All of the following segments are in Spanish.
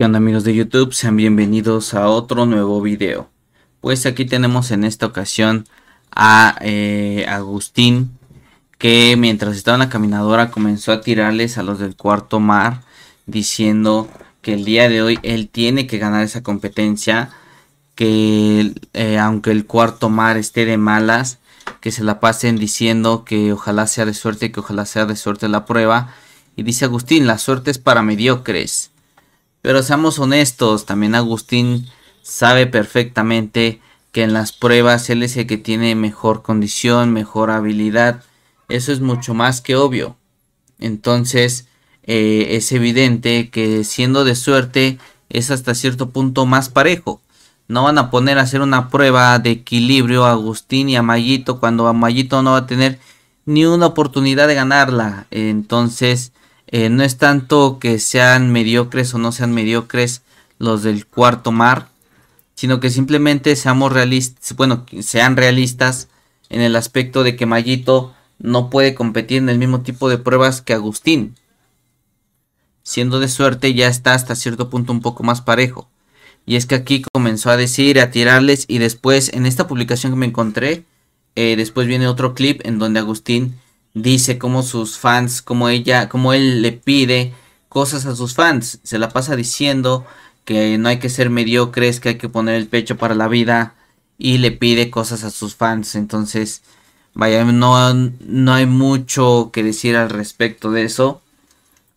¿Qué onda amigos de YouTube? Sean bienvenidos a otro nuevo video. Pues aquí tenemos en esta ocasión a eh, Agustín que mientras estaba en la caminadora comenzó a tirarles a los del cuarto mar diciendo que el día de hoy él tiene que ganar esa competencia, que eh, aunque el cuarto mar esté de malas, que se la pasen diciendo que ojalá sea de suerte, que ojalá sea de suerte la prueba. Y dice Agustín, la suerte es para mediocres pero seamos honestos, también Agustín sabe perfectamente que en las pruebas él es el que tiene mejor condición, mejor habilidad. Eso es mucho más que obvio. Entonces eh, es evidente que siendo de suerte es hasta cierto punto más parejo. No van a poner a hacer una prueba de equilibrio Agustín y a cuando a no va a tener ni una oportunidad de ganarla. Entonces eh, no es tanto que sean mediocres o no sean mediocres los del cuarto mar, sino que simplemente seamos realistas, bueno, sean realistas en el aspecto de que Mallito no puede competir en el mismo tipo de pruebas que Agustín. Siendo de suerte ya está hasta cierto punto un poco más parejo. Y es que aquí comenzó a decir, a tirarles y después en esta publicación que me encontré, eh, después viene otro clip en donde Agustín dice como sus fans, como ella, como él le pide cosas a sus fans. Se la pasa diciendo que no hay que ser mediocres, que hay que poner el pecho para la vida y le pide cosas a sus fans. Entonces, vaya, no, no hay mucho que decir al respecto de eso.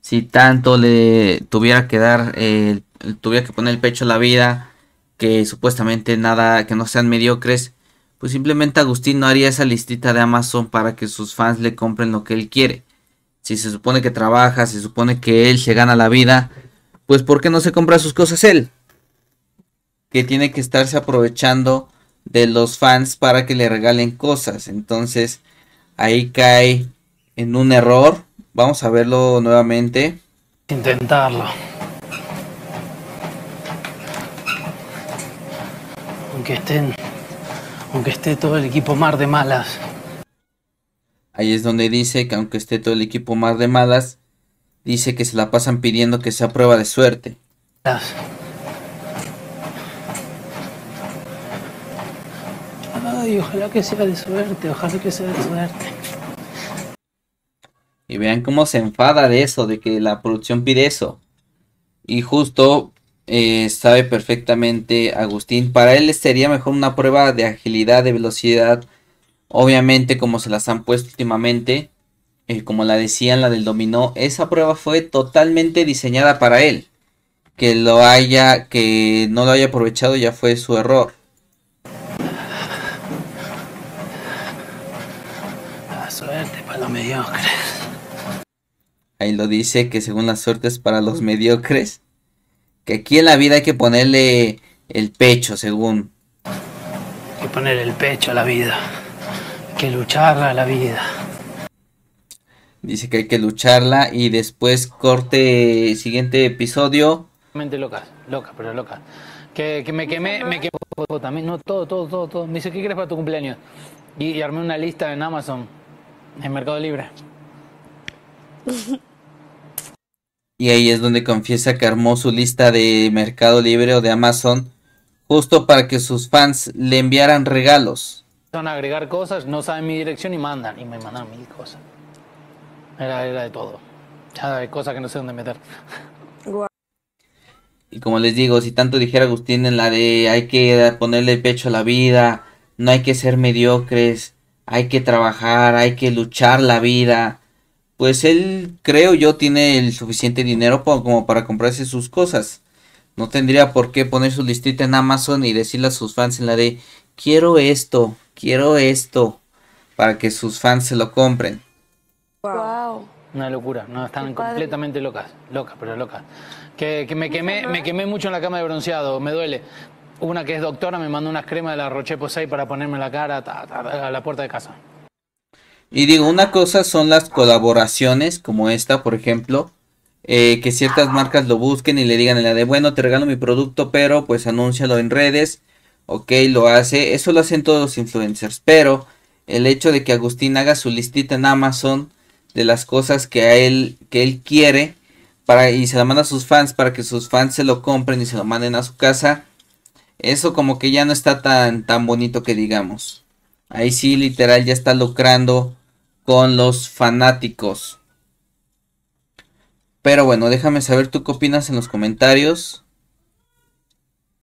Si tanto le tuviera que dar, eh, tuviera que poner el pecho a la vida, que supuestamente nada, que no sean mediocres, pues simplemente Agustín no haría esa listita de Amazon para que sus fans le compren lo que él quiere. Si se supone que trabaja, se supone que él se gana la vida, pues ¿por qué no se compra sus cosas él? Que tiene que estarse aprovechando de los fans para que le regalen cosas. Entonces ahí cae en un error. Vamos a verlo nuevamente. Intentarlo. Aunque estén aunque esté todo el equipo mar de malas. Ahí es donde dice que aunque esté todo el equipo mar de malas, dice que se la pasan pidiendo que sea prueba de suerte. Ay, ojalá que sea de suerte, ojalá que sea de suerte. Y vean cómo se enfada de eso, de que la producción pide eso. Y justo eh, sabe perfectamente Agustín. Para él sería mejor una prueba de agilidad, de velocidad, obviamente como se las han puesto últimamente, eh, como la decían, la del dominó, esa prueba fue totalmente diseñada para él. Que lo haya, que no lo haya aprovechado ya fue su error. La suerte para los mediocres. Ahí lo dice que según las suertes para los mediocres que aquí en la vida hay que ponerle el pecho, según. Hay que poner el pecho a la vida, hay que lucharla a la vida. Dice que hay que lucharla y después corte siguiente episodio. Loca, loca, pero loca. Que, me quemé, me quemé también, no, todo, todo, todo, todo. Me dice, ¿qué quieres para tu cumpleaños? Y, y armé una lista en Amazon, en Mercado Libre. Y ahí es donde confiesa que armó su lista de Mercado Libre o de Amazon justo para que sus fans le enviaran regalos. Son agregar cosas, no saben mi dirección y mandan, y me mandan mil cosas. Era, de todo. hay cosas que no sé dónde meter. Y como les digo, si tanto dijera Agustín en la de hay que ponerle pecho a la vida, no hay que ser mediocres, hay que trabajar, hay que luchar la vida pues él creo yo tiene el suficiente dinero como para comprarse sus cosas. No tendría por qué poner su listita en Amazon y decirle a sus fans en la de quiero esto, quiero esto, para que sus fans se lo compren. Wow. Una locura, no, están completamente locas, locas, pero locas. Que, me, quemé, me quemé mucho en la cama de bronceado, me duele. Una que es doctora me mandó unas cremas de la Roche Posay para ponerme la cara a la puerta de casa. Y digo, una cosa son las colaboraciones como esta, por ejemplo, eh, que ciertas marcas lo busquen y le digan en la de, bueno, te regalo mi producto, pero pues anúncialo en redes, ok, lo hace, eso lo hacen todos los influencers, pero el hecho de que Agustín haga su listita en Amazon de las cosas que a él, que él quiere, para, y se la manda a sus fans para que sus fans se lo compren y se lo manden a su casa, eso como que ya no está tan, tan bonito que digamos. Ahí sí, literal, ya está lucrando con los fanáticos. Pero bueno, déjame saber tú qué opinas en los comentarios.